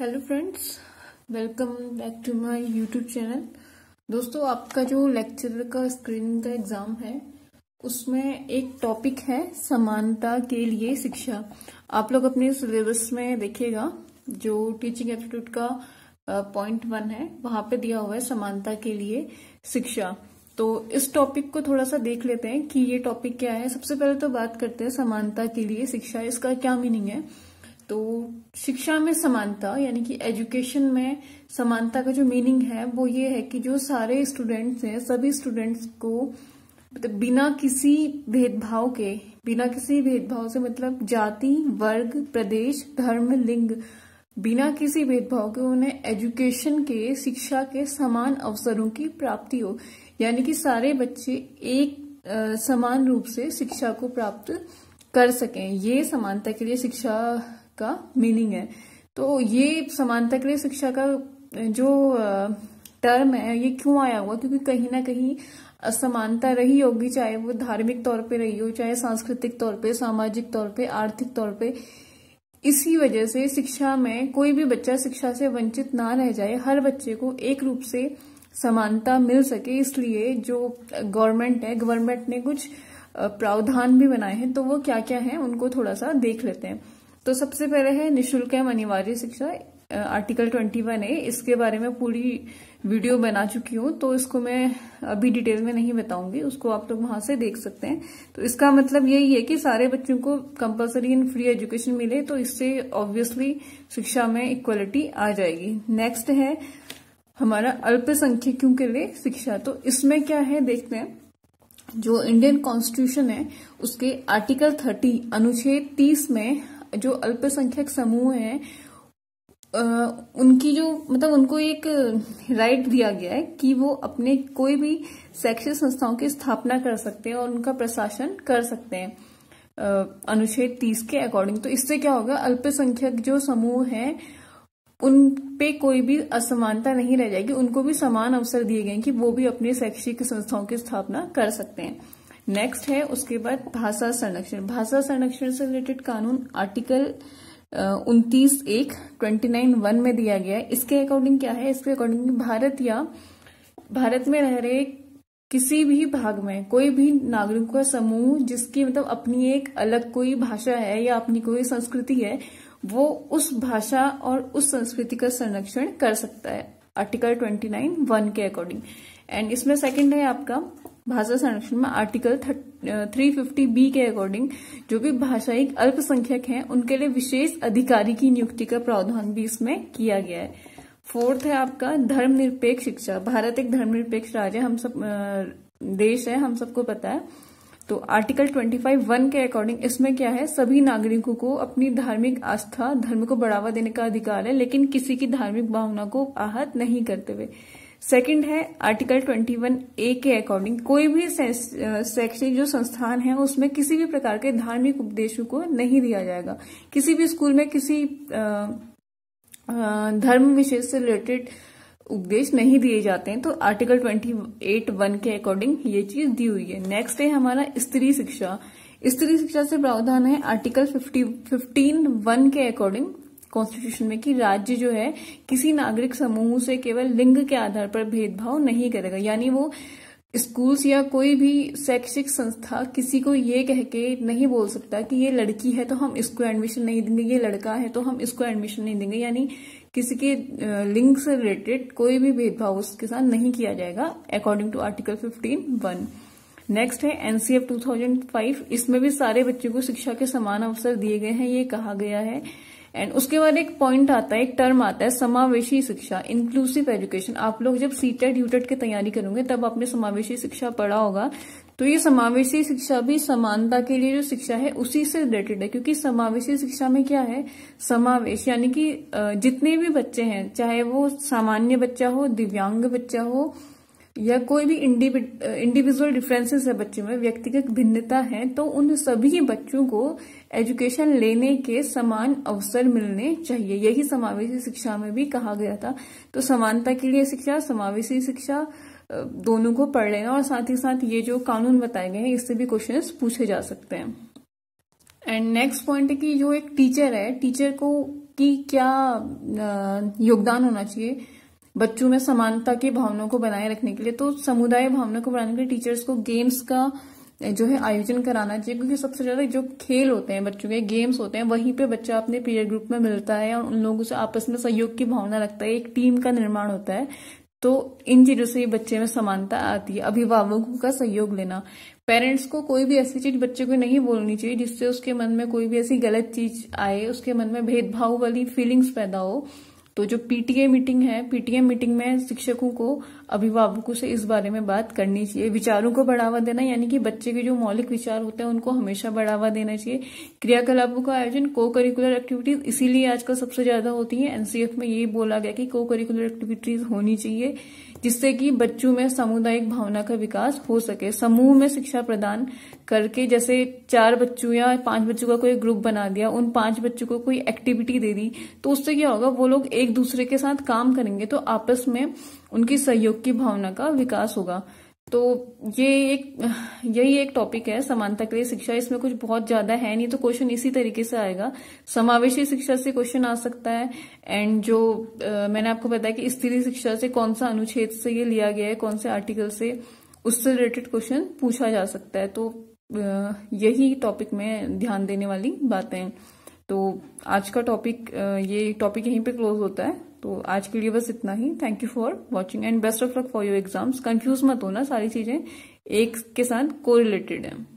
hello friends welcome back to my YouTube channel दोस्तों आपका जो लेक्चर का स्क्रीनिंग का एग्ज़ाम है उसमें एक टॉपिक है समानता के लिए शिक्षा आप लोग अपने सिलेबस में देखिएगा जो टीचिंग एप्टीट्यूड का पॉइंट वन है वहां पे दिया हुआ है समानता के लिए शिक्षा तो इस टॉपिक को थोड़ा सा देख लेते हैं कि ये टॉपिक क्या है सबसे पहले तो बात करते हैं समानता के लिए शिक्षा इसका क्या मीनिंग है तो शिक्षा में समानता यानी कि एजुकेशन में समानता का जो मीनिंग है वो ये है कि जो सारे स्टूडेंट्स हैं सभी स्टूडेंट्स को मतलब बिना किसी भेदभाव के बिना किसी भेदभाव से मतलब जाति वर्ग प्रदेश धर्म लिंग बिना किसी भेदभाव के उन्हें एजुकेशन के शिक्षा के समान अवसरों की प्राप्ति हो यानी कि सारे बच्चे एक आ, समान रूप से शिक्षा को प्राप्त कर सकें ये समानता के लिए शिक्षा का मीनिंग है तो ये समानता के लिए शिक्षा का जो टर्म है ये क्यों आया हुआ क्योंकि कहीं ना कहीं असमानता रही होगी चाहे वो धार्मिक तौर पे रही हो चाहे सांस्कृतिक तौर पे सामाजिक तौर पे आर्थिक तौर पे इसी वजह से शिक्षा में कोई भी बच्चा शिक्षा से वंचित ना रह जाए हर बच्चे को एक रूप से समानता मिल सके इसलिए जो गवर्नमेंट है गवर्नमेंट ने कुछ प्रावधान भी बनाए हैं तो वो क्या क्या है उनको थोड़ा सा देख लेते हैं तो सबसे पहले है निशुल्क एवं अनिवार्य शिक्षा आर्टिकल ट्वेंटी वन ए इसके बारे में पूरी वीडियो बना चुकी हूं तो इसको मैं अभी डिटेल में नहीं बताऊंगी उसको आप लोग वहां से देख सकते हैं तो इसका मतलब यही है कि सारे बच्चों को कंपलसरी इन फ्री एजुकेशन मिले तो इससे ऑब्वियसली शिक्षा में इक्वलिटी आ जाएगी नेक्स्ट है हमारा अल्पसंख्यकों के लिए शिक्षा तो इसमें क्या है देखते हैं जो इंडियन कॉन्स्टिट्यूशन है उसके आर्टिकल थर्टी अनुच्छेद तीस में जो अल्पसंख्यक समूह हैं उनकी जो मतलब उनको एक राइट दिया गया है कि वो अपने कोई भी शैक्षिक संस्थाओं की स्थापना कर सकते हैं और उनका प्रशासन कर सकते हैं अनुच्छेद तीस के अकॉर्डिंग तो इससे क्या होगा अल्पसंख्यक जो समूह है उन पे कोई भी असमानता नहीं रह जाएगी उनको भी समान अवसर दिए गए कि वो भी अपनी शैक्षिक संस्थाओं की स्थापना कर सकते हैं नेक्स्ट है उसके बाद भाषा संरक्षण भाषा संरक्षण से रिलेटेड कानून आर्टिकल उन्तीस एक ट्वेंटी नाइन वन में दिया गया है इसके अकॉर्डिंग क्या है इसके अकॉर्डिंग भारत या भारत में रह रहे किसी भी भाग में कोई भी नागरिक का समूह जिसकी मतलब अपनी एक अलग कोई भाषा है या अपनी कोई संस्कृति है वो उस भाषा और उस संस्कृति का संरक्षण कर सकता है आर्टिकल ट्वेंटी नाइन वन के अकॉर्डिंग एंड इसमें सेकंड है आपका भाषा संरक्षण में आर्टिकल थ्री फिफ्टी बी के अकॉर्डिंग जो कि एक अल्पसंख्यक हैं उनके लिए विशेष अधिकारी की नियुक्ति का प्रावधान भी इसमें किया गया है फोर्थ है आपका धर्मनिरपेक्ष शिक्षा भारत एक धर्मनिरपेक्ष राज्य हम सब देश है हम सबको पता है तो आर्टिकल ट्वेंटी फाइव वन के अकॉर्डिंग इसमें क्या है सभी नागरिकों को अपनी धार्मिक आस्था धर्म को बढ़ावा देने का अधिकार है लेकिन किसी की धार्मिक भावना को आहत नहीं करते हुए सेकंड है आर्टिकल 21 ए के अकॉर्डिंग कोई भी शैक्षणिक जो संस्थान है उसमें किसी भी प्रकार के धार्मिक उपदेशों को नहीं दिया जाएगा किसी भी स्कूल में किसी आ, धर्म विशेष से रिलेटेड उपदेश नहीं दिए जाते हैं तो आर्टिकल ट्वेंटी एट वन के अकॉर्डिंग ये चीज दी हुई है नेक्स्ट है हमारा स्त्री शिक्षा स्त्री शिक्षा से प्रावधान है आर्टिकल फिफ्टी फिफ्टीन वन के अकॉर्डिंग कॉन्स्टिट्यूशन में कि राज्य जो है किसी नागरिक समूह से केवल लिंग के आधार पर भेदभाव नहीं करेगा यानी वो स्कूल्स या कोई भी शैक्षिक संस्था किसी को ये कह के नहीं बोल सकता कि ये लड़की है तो हम इसको एडमिशन नहीं देंगे ये लड़का है तो हम इसको एडमिशन नहीं देंगे यानी किसी के लिंग से रिलेटेड कोई भी भेदभाव उसके साथ नहीं किया जाएगा according to article fifteen one next है एनसीएफ 2005 इसमें भी सारे बच्चों को शिक्षा के समान अवसर दिए गए हैं ये कहा गया है एंड उसके बाद एक पॉइंट आता है एक टर्म आता है समावेशी शिक्षा इंक्लूसिव एजुकेशन आप लोग जब सीटेट यूटेट की तैयारी करोगे तब आपने समावेशी शिक्षा पढ़ा होगा तो ये समावेशी शिक्षा भी समानता के लिए जो शिक्षा है उसी से रिलेटेड है क्योंकि समावेशी शिक्षा में क्या है समावेश यानी कि जितने भी बच्चे हैं चाहे वो सामान्य बच्चा हो दिव्यांग बच्चा हो या कोई भी इंडिविजुअल डिफरेंसेस है बच्चे में व्यक्तिगत भिन्नता है तो उन सभी बच्चों को एजुकेशन लेने के समान अवसर मिलने चाहिए यही समावेशी शिक्षा में भी कहा गया था तो समानता के लिए शिक्षा समावेशी शिक्षा दोनों को पढ़ लेना और साथ ही साथ ये जो कानून बताए गए हैं इससे भी क्वेश्चन पूछे जा सकते हैं एंड नेक्स्ट पॉइंट है कि जो एक टीचर है टीचर को की क्या योगदान होना चाहिए बच्चों में समानता की भावना को बनाए रखने के लिए तो समुदाय भावना को बनाने के लिए टीचर्स को गेम्स का जो है आयोजन कराना चाहिए क्योंकि सबसे ज्यादा जो खेल होते हैं बच्चों के गेम्स होते हैं वहीं पे बच्चा अपने पीयर ग्रुप में मिलता है और उन लोगों से आपस में सहयोग की भावना रखता है एक टीम का निर्माण होता है तो इन चीजों से बच्चे में समानता आती है अभिभावकों का सहयोग लेना पेरेंट्स को कोई भी ऐसी चीज बच्चे को नहीं बोलनी चाहिए जिससे उसके मन में कोई भी ऐसी गलत चीज आए उसके मन में भेदभाव वाली फीलिंग्स पैदा हो तो जो पीटीए मीटिंग है पीटीए मीटिंग में शिक्षकों को अभिभावकों से इस बारे में बात करनी चाहिए विचारों को बढ़ावा देना यानी कि बच्चे के जो मौलिक विचार होते हैं उनको हमेशा बढ़ावा देना चाहिए क्रियाकलापों का आयोजन को करिकुलर एक्टिविटीज इसीलिए आजकल सबसे ज्यादा होती है एनसीएफ में यही बोला गया कि को करिकुलर एक्टिविटीज होनी चाहिए जिससे कि बच्चों में सामुदायिक भावना का विकास हो सके समूह में शिक्षा प्रदान करके जैसे चार बच्चों या पांच बच्चों का कोई ग्रुप बना दिया उन पांच बच्चों को कोई एक्टिविटी दे दी तो उससे क्या होगा वो लोग एक दूसरे के साथ काम करेंगे तो आपस में उनकी सहयोग की भावना का विकास होगा तो ये एक यही एक टॉपिक है समानता के लिए शिक्षा इसमें कुछ बहुत ज्यादा है नहीं तो क्वेश्चन इसी तरीके से आएगा समावेशी शिक्षा से क्वेश्चन आ सकता है एंड जो आ, मैंने आपको बताया कि स्त्री शिक्षा से कौन सा अनुच्छेद से ये लिया गया है कौन से आर्टिकल से उससे रिलेटेड क्वेश्चन पूछा जा सकता है तो आ, यही टॉपिक में ध्यान देने वाली बातें तो आज का टॉपिक ये टॉपिक यहीं पर क्लोज होता है तो आज के लिए बस इतना ही thank you for watching and best of luck for your exams confuse मत होना सारी चीजें एक के साथ को रिलेटेड है